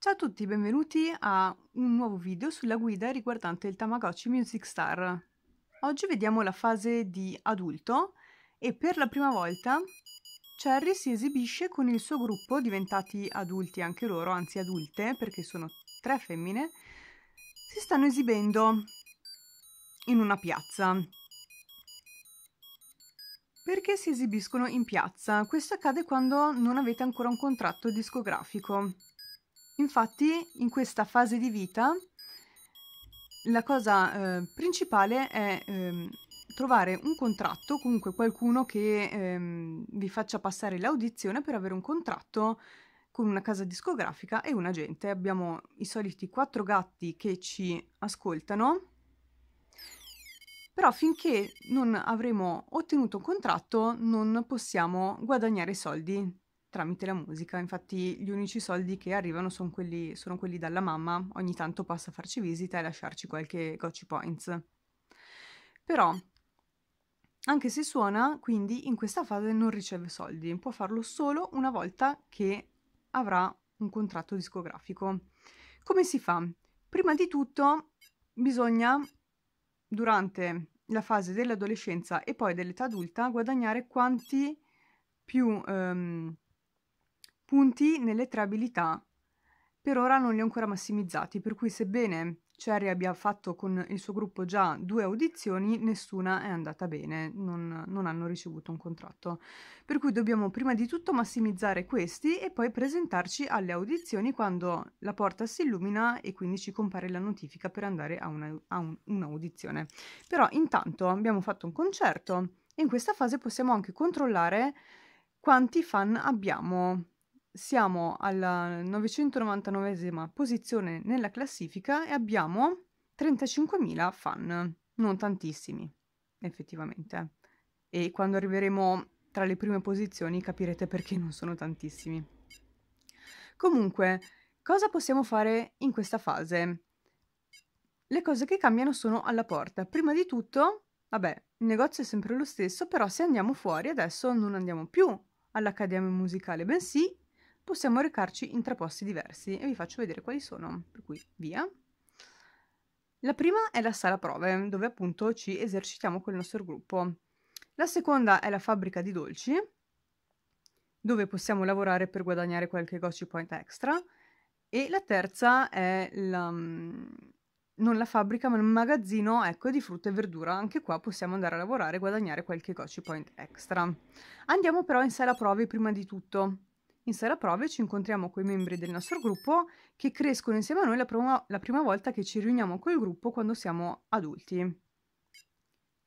Ciao a tutti, benvenuti a un nuovo video sulla guida riguardante il Tamagotchi Music Star. Oggi vediamo la fase di adulto e per la prima volta Cherry si esibisce con il suo gruppo, diventati adulti anche loro, anzi adulte perché sono tre femmine, si stanno esibendo in una piazza. Perché si esibiscono in piazza? Questo accade quando non avete ancora un contratto discografico. Infatti in questa fase di vita la cosa eh, principale è ehm, trovare un contratto, comunque qualcuno che ehm, vi faccia passare l'audizione per avere un contratto con una casa discografica e un agente. Abbiamo i soliti quattro gatti che ci ascoltano, però finché non avremo ottenuto un contratto non possiamo guadagnare soldi tramite la musica. Infatti gli unici soldi che arrivano sono quelli, sono quelli dalla mamma, ogni tanto passa a farci visita e lasciarci qualche gotchi points. Però, anche se suona, quindi in questa fase non riceve soldi, può farlo solo una volta che avrà un contratto discografico. Come si fa? Prima di tutto bisogna, durante la fase dell'adolescenza e poi dell'età adulta, guadagnare quanti più ehm, Punti nelle tre abilità per ora non li ho ancora massimizzati, per cui sebbene Cherry abbia fatto con il suo gruppo già due audizioni, nessuna è andata bene, non, non hanno ricevuto un contratto. Per cui dobbiamo prima di tutto massimizzare questi e poi presentarci alle audizioni quando la porta si illumina e quindi ci compare la notifica per andare a, una, a un, un'audizione. Però intanto abbiamo fatto un concerto e in questa fase possiamo anche controllare quanti fan abbiamo siamo alla 999esima posizione nella classifica e abbiamo 35.000 fan, non tantissimi effettivamente. E quando arriveremo tra le prime posizioni capirete perché non sono tantissimi. Comunque, cosa possiamo fare in questa fase? Le cose che cambiano sono alla porta. Prima di tutto, vabbè, il negozio è sempre lo stesso, però se andiamo fuori adesso non andiamo più all'Accademia Musicale, bensì possiamo recarci in tre posti diversi e vi faccio vedere quali sono. Per cui via. La prima è la sala prove, dove appunto ci esercitiamo con il nostro gruppo. La seconda è la fabbrica di dolci, dove possiamo lavorare per guadagnare qualche gocci point extra. E la terza è la, mm, non la fabbrica, ma il magazzino ecco, di frutta e verdura. Anche qua possiamo andare a lavorare e guadagnare qualche gocci point extra. Andiamo però in sala prove prima di tutto in sala prove ci incontriamo con i membri del nostro gruppo che crescono insieme a noi la prima, la prima volta che ci riuniamo col gruppo quando siamo adulti.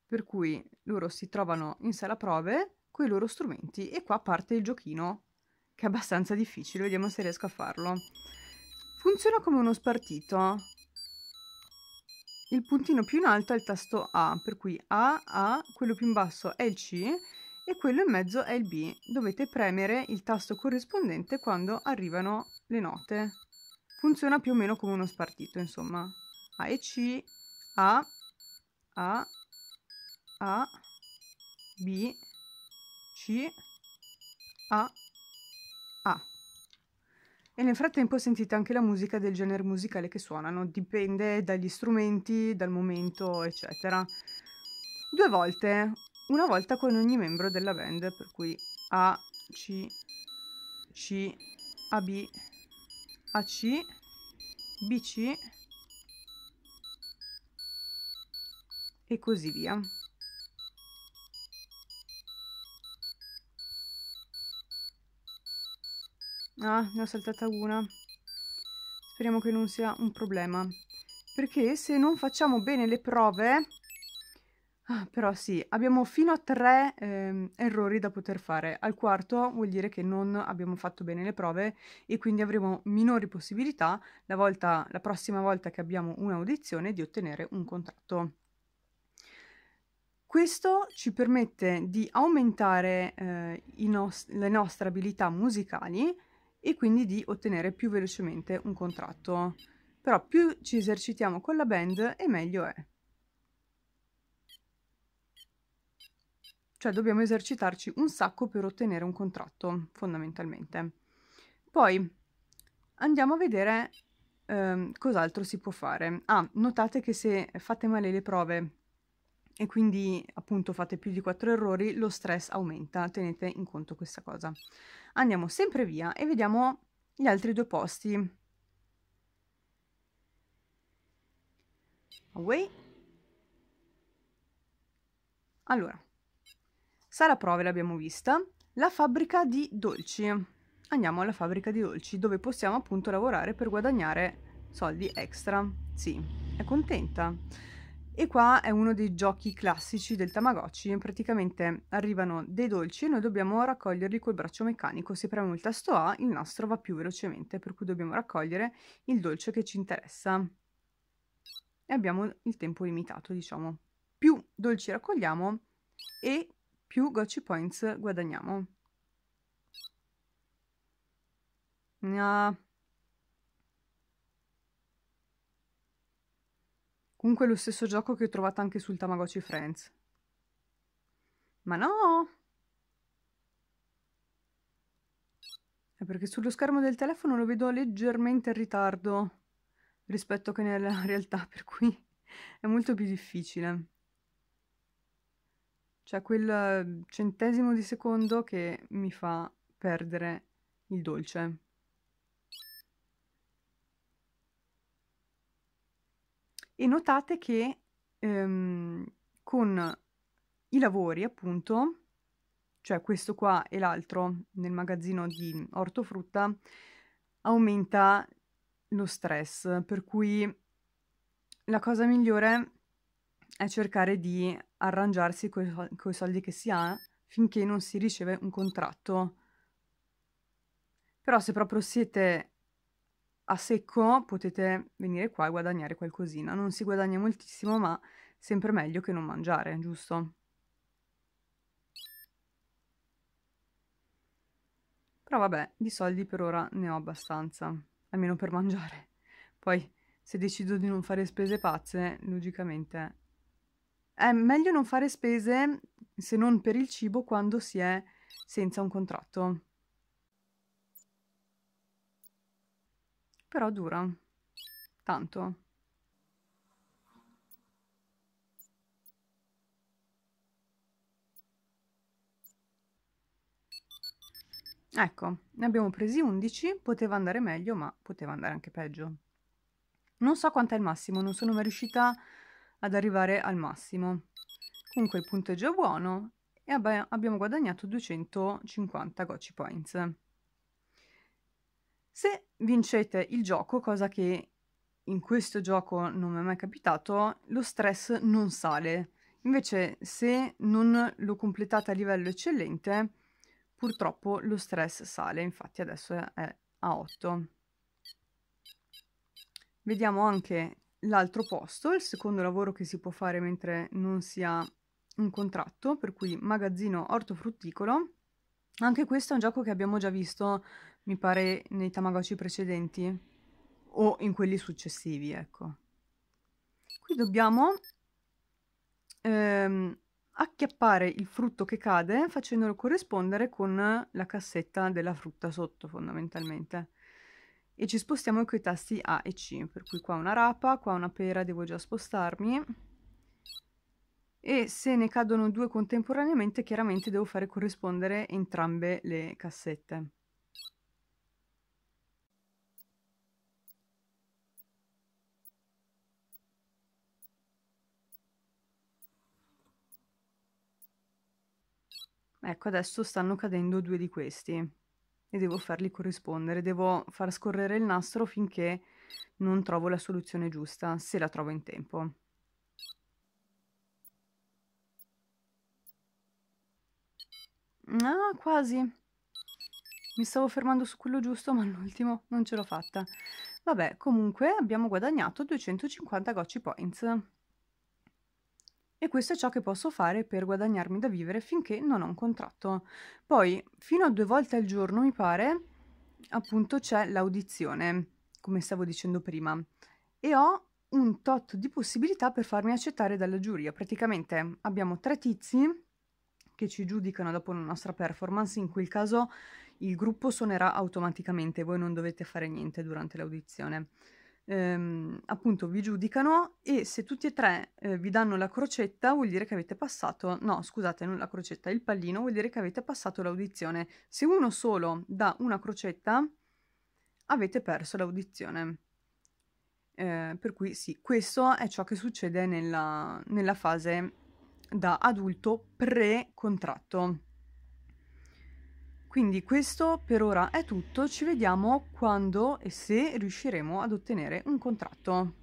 Per cui loro si trovano in sala prove con i loro strumenti e qua parte il giochino, che è abbastanza difficile, vediamo se riesco a farlo. Funziona come uno spartito. Il puntino più in alto è il tasto A, per cui A, A, quello più in basso è il C e quello in mezzo è il B. Dovete premere il tasto corrispondente quando arrivano le note. Funziona più o meno come uno spartito, insomma. A e C, A, A, A, B, C, A, A. E nel frattempo sentite anche la musica del genere musicale che suonano, dipende dagli strumenti, dal momento, eccetera. Due volte, una volta con ogni membro della band, per cui A, C, C, AB, AC, BC e così via. Ah, ne ho saltata una. Speriamo che non sia un problema. Perché se non facciamo bene le prove Ah, però sì, abbiamo fino a tre ehm, errori da poter fare. Al quarto vuol dire che non abbiamo fatto bene le prove e quindi avremo minori possibilità la, volta, la prossima volta che abbiamo un'audizione di ottenere un contratto. Questo ci permette di aumentare eh, nos le nostre abilità musicali e quindi di ottenere più velocemente un contratto. Però più ci esercitiamo con la band e meglio è. Cioè dobbiamo esercitarci un sacco per ottenere un contratto, fondamentalmente. Poi andiamo a vedere eh, cos'altro si può fare. Ah, notate che se fate male le prove e quindi appunto fate più di quattro errori, lo stress aumenta, tenete in conto questa cosa. Andiamo sempre via e vediamo gli altri due posti. Away. Allora, Sala prove l'abbiamo vista. La fabbrica di dolci. Andiamo alla fabbrica di dolci dove possiamo appunto lavorare per guadagnare soldi extra. Sì, è contenta. E qua è uno dei giochi classici del Tamagotchi, praticamente arrivano dei dolci e noi dobbiamo raccoglierli col braccio meccanico, se premo il tasto A il nastro va più velocemente, per cui dobbiamo raccogliere il dolce che ci interessa. E abbiamo il tempo limitato, diciamo. Più dolci raccogliamo e più gocci points guadagniamo. No. Ah. Comunque è lo stesso gioco che ho trovato anche sul Tamagotchi Friends. Ma no! È perché sullo schermo del telefono lo vedo leggermente in ritardo rispetto che nella realtà, per cui è molto più difficile. C'è cioè, quel ehm, centesimo di secondo che mi fa perdere il dolce. E notate che ehm, con i lavori, appunto, cioè questo qua e l'altro nel magazzino di ortofrutta, aumenta lo stress, per cui la cosa migliore è è cercare di arrangiarsi con i soldi che si ha finché non si riceve un contratto. Però se proprio siete a secco potete venire qua e guadagnare qualcosina. Non si guadagna moltissimo, ma sempre meglio che non mangiare, giusto? Però vabbè, di soldi per ora ne ho abbastanza, almeno per mangiare. Poi se decido di non fare spese pazze, logicamente è meglio non fare spese se non per il cibo quando si è senza un contratto. Però dura. Tanto. Ecco, ne abbiamo presi 11, poteva andare meglio, ma poteva andare anche peggio. Non so quanto è il massimo, non sono mai riuscita a ad arrivare al massimo. Comunque il punteggio è buono e abba- abbiamo guadagnato 250 Gocci Points. Se vincete il gioco, cosa che in questo gioco non mi è mai capitato, lo stress non sale. Invece se non lo completate a livello eccellente, purtroppo lo stress sale, infatti adesso è a 8. Vediamo anche l'altro posto, il secondo lavoro che si può fare mentre non si ha un contratto, per cui magazzino ortofrutticolo. Anche questo è un gioco che abbiamo già visto, mi pare, nei Tamagotchi precedenti o in quelli successivi, ecco. Qui dobbiamo ehm, acchiappare il frutto che cade facendolo corrispondere con la cassetta della frutta sotto, fondamentalmente e ci spostiamo con i tasti A e C, per cui qua una rapa, qua una pera, devo già spostarmi e se ne cadono due contemporaneamente chiaramente devo fare corrispondere entrambe le cassette. Ecco, adesso stanno cadendo due di questi e devo farli corrispondere, devo far scorrere il nastro finché non trovo la soluzione giusta, se la trovo in tempo. Ah, quasi. Mi stavo fermando su quello giusto, ma l'ultimo non ce l'ho fatta. Vabbè, comunque abbiamo guadagnato 250 gocci points e questo è ciò che posso fare per guadagnarmi da vivere finché non ho un contratto. Poi, fino a due volte al giorno, mi pare, appunto c'è l'audizione, come stavo dicendo prima, e ho un tot di possibilità per farmi accettare dalla giuria. Praticamente abbiamo tre tizi che ci giudicano dopo la nostra performance, in quel caso il gruppo suonerà automaticamente, voi non dovete fare niente durante l'audizione ehm, appunto vi giudicano e se tutti e tre eh, vi danno la crocetta vuol dire che avete passato, no scusate non la crocetta, il pallino vuol dire che avete passato l'audizione. Se uno solo dà una crocetta avete perso l'audizione. Eh, per cui sì, questo è ciò che succede nella, nella fase da adulto pre-contratto. Quindi questo per ora è tutto, ci vediamo quando e se riusciremo ad ottenere un contratto.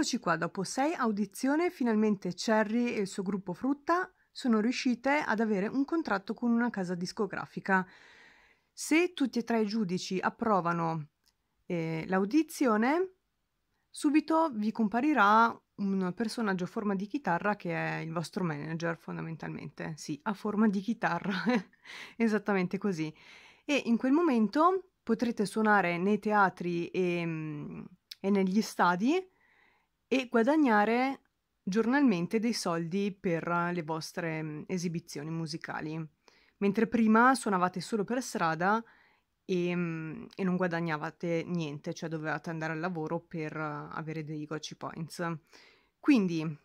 Eccoci qua, dopo sei audizioni finalmente Cherry e il suo gruppo Frutta sono riuscite ad avere un contratto con una casa discografica. Se tutti e tre i giudici approvano eh, l'audizione, subito vi comparirà un personaggio a forma di chitarra che è il vostro manager fondamentalmente, sì, a forma di chitarra, esattamente così. E in quel momento potrete suonare nei teatri e, mm, e negli stadi e guadagnare giornalmente dei soldi per eh, le vostre mm, esibizioni musicali. Mentre prima suonavate solo per strada e, mm, e non guadagnavate niente, cioè dovevate andare al lavoro per eh, avere dei gotchi points. Quindi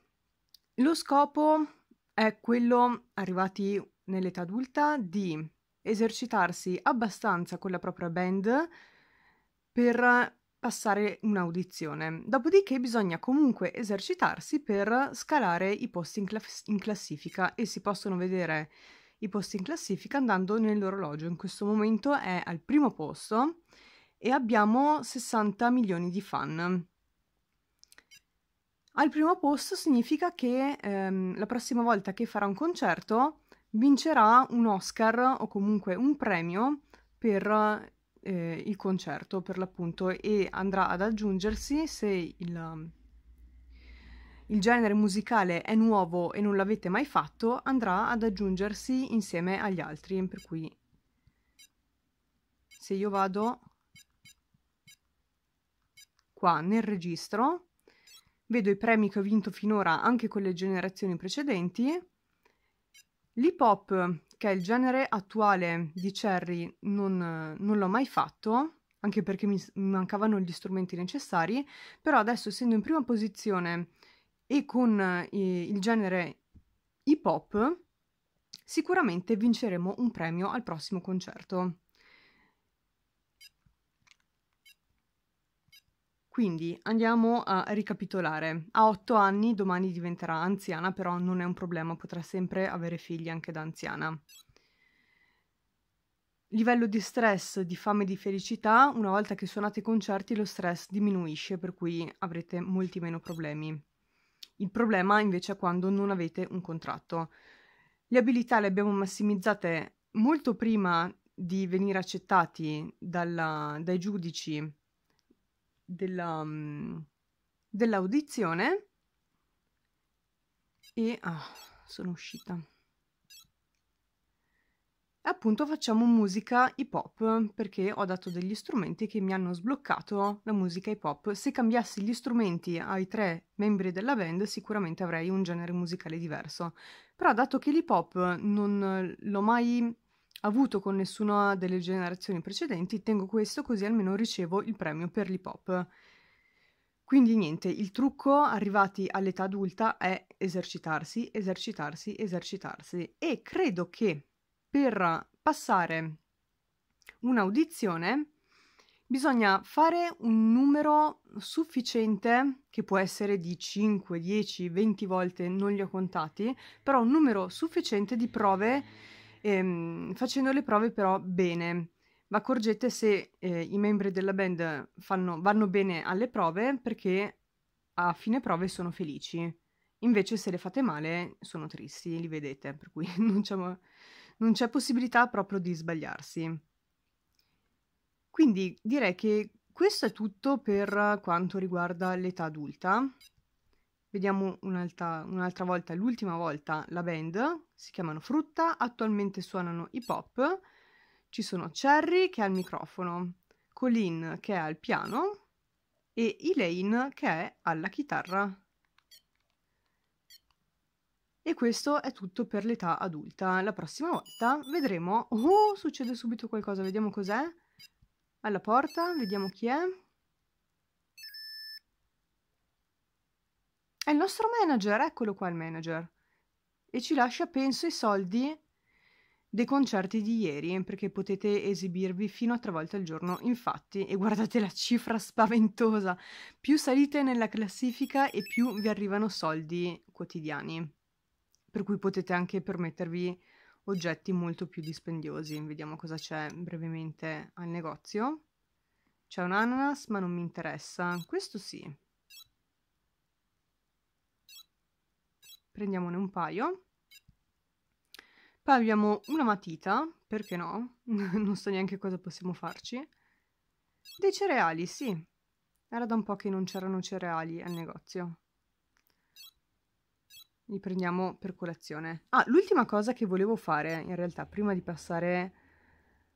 lo scopo è quello, arrivati nell'età adulta, di esercitarsi abbastanza con la propria band per passare un'audizione, dopodiché bisogna comunque esercitarsi per scalare i posti in, class- in classifica e si possono vedere i posti in classifica andando nell'orologio. In questo momento è al primo posto e abbiamo 60 milioni di fan. Al primo posto significa che ehm, la prossima volta che farà un concerto vincerà un Oscar o comunque un premio per eh, il concerto per l'appunto e andrà ad aggiungersi se il, il genere musicale è nuovo e non l'avete mai fatto, andrà ad aggiungersi insieme agli altri, per cui se io vado qua nel registro, vedo i premi che ho vinto finora anche con le generazioni precedenti L'hip hop, che è il genere attuale di Cherry, non, non l'ho mai fatto, anche perché mi mancavano gli strumenti necessari, però adesso essendo in prima posizione e con eh, il genere hip hop, sicuramente vinceremo un premio al prossimo concerto. Quindi andiamo a ricapitolare. A otto anni, domani diventerà anziana, però non è un problema, potrà sempre avere figli anche da anziana. Livello di stress, di fame, e di felicità, una volta che suonate i concerti lo stress diminuisce, per cui avrete molti meno problemi. Il problema invece è quando non avete un contratto. Le abilità le abbiamo massimizzate molto prima di venire accettati dalla, dai giudici della, mm, dell'audizione e ah, sono uscita. E Appunto facciamo musica hip hop perché ho dato degli strumenti che mi hanno sbloccato la musica hip hop. Se cambiassi gli strumenti ai tre membri della band sicuramente avrei un genere musicale diverso. Però dato che l'hip hop non l'ho mai avuto con nessuna delle generazioni precedenti, tengo questo così almeno ricevo il premio per l'hip hop. Quindi niente, il trucco arrivati all'età adulta è esercitarsi, esercitarsi, esercitarsi e credo che per passare un'audizione bisogna fare un numero sufficiente, che può essere di 5, 10, 20 volte, non li ho contati, però un numero sufficiente di prove ehm, facendo le prove però bene. Vi accorgete se eh, i membri della band fanno, vanno bene alle prove perché a fine prove sono felici. Invece se le fate male sono tristi, li vedete, per cui non c'è, non c'è possibilità proprio di sbagliarsi. Quindi direi che questo è tutto per quanto riguarda l'età adulta. Vediamo un'altra, un'altra volta, l'ultima volta, la band, si chiamano Frutta, attualmente suonano hip hop, ci sono Cherry che è al microfono, Colin che è al piano e Elaine che è alla chitarra. E questo è tutto per l'età adulta. La prossima volta vedremo... Oh, succede subito qualcosa, vediamo cos'è. Alla porta, vediamo chi è. È il nostro manager, eccolo qua il manager. E ci lascia, penso, i soldi dei concerti di ieri, perché potete esibirvi fino a tre volte al giorno. Infatti, e guardate la cifra spaventosa, più salite nella classifica e più vi arrivano soldi quotidiani. Per cui potete anche permettervi oggetti molto più dispendiosi. Vediamo cosa c'è brevemente al negozio. C'è un ananas, ma non mi interessa. Questo sì. prendiamone un paio. Poi abbiamo una matita, perché no? non so neanche cosa possiamo farci. Dei cereali, sì. Era da un po' che non c'erano cereali al negozio. Li prendiamo per colazione. Ah, l'ultima cosa che volevo fare, in realtà, prima di passare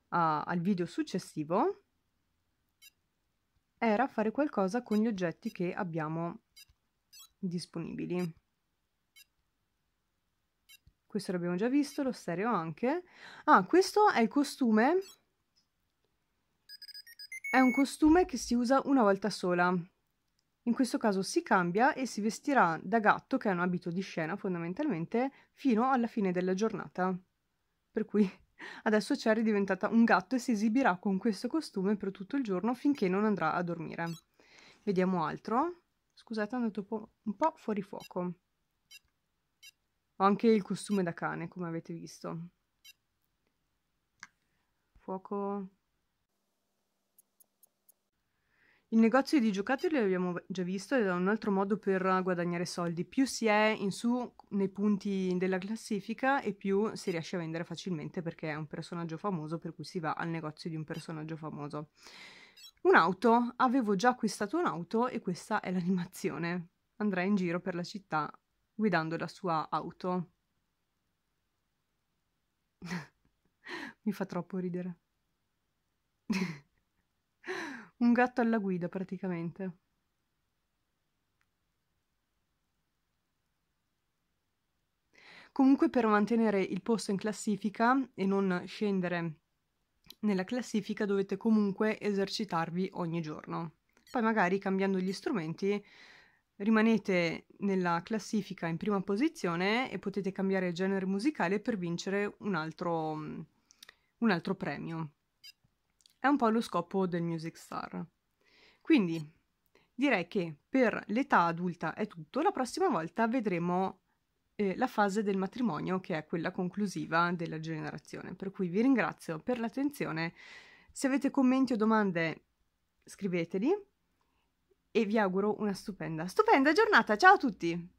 a, al video successivo, era fare qualcosa con gli oggetti che abbiamo disponibili. Questo l'abbiamo già visto, lo stereo anche. Ah, questo è il costume. È un costume che si usa una volta sola. In questo caso si cambia e si vestirà da gatto, che è un abito di scena fondamentalmente, fino alla fine della giornata. Per cui adesso Cherry è diventata un gatto e si esibirà con questo costume per tutto il giorno finché non andrà a dormire. Vediamo altro. Scusate, è andato un po' fuori fuoco. Ho anche il costume da cane, come avete visto. Fuoco. Il negozio di giocattoli l'abbiamo già visto ed è un altro modo per guadagnare soldi. Più si è in su nei punti della classifica e più si riesce a vendere facilmente perché è un personaggio famoso per cui si va al negozio di un personaggio famoso. Un'auto, avevo già acquistato un'auto e questa è l'animazione. Andrei in giro per la città guidando la sua auto. Mi fa troppo ridere. Un gatto alla guida praticamente. Comunque per mantenere il posto in classifica e non scendere nella classifica dovete comunque esercitarvi ogni giorno. Poi magari cambiando gli strumenti rimanete nella classifica in prima posizione e potete cambiare genere musicale per vincere un altro, mm, un altro premio. È un po' lo scopo del Music Star. Quindi direi che per l'età adulta è tutto, la prossima volta vedremo eh, la fase del matrimonio che è quella conclusiva della generazione. Per cui vi ringrazio per l'attenzione. Se avete commenti o domande scriveteli e vi auguro una stupenda, stupenda giornata. Ciao a tutti!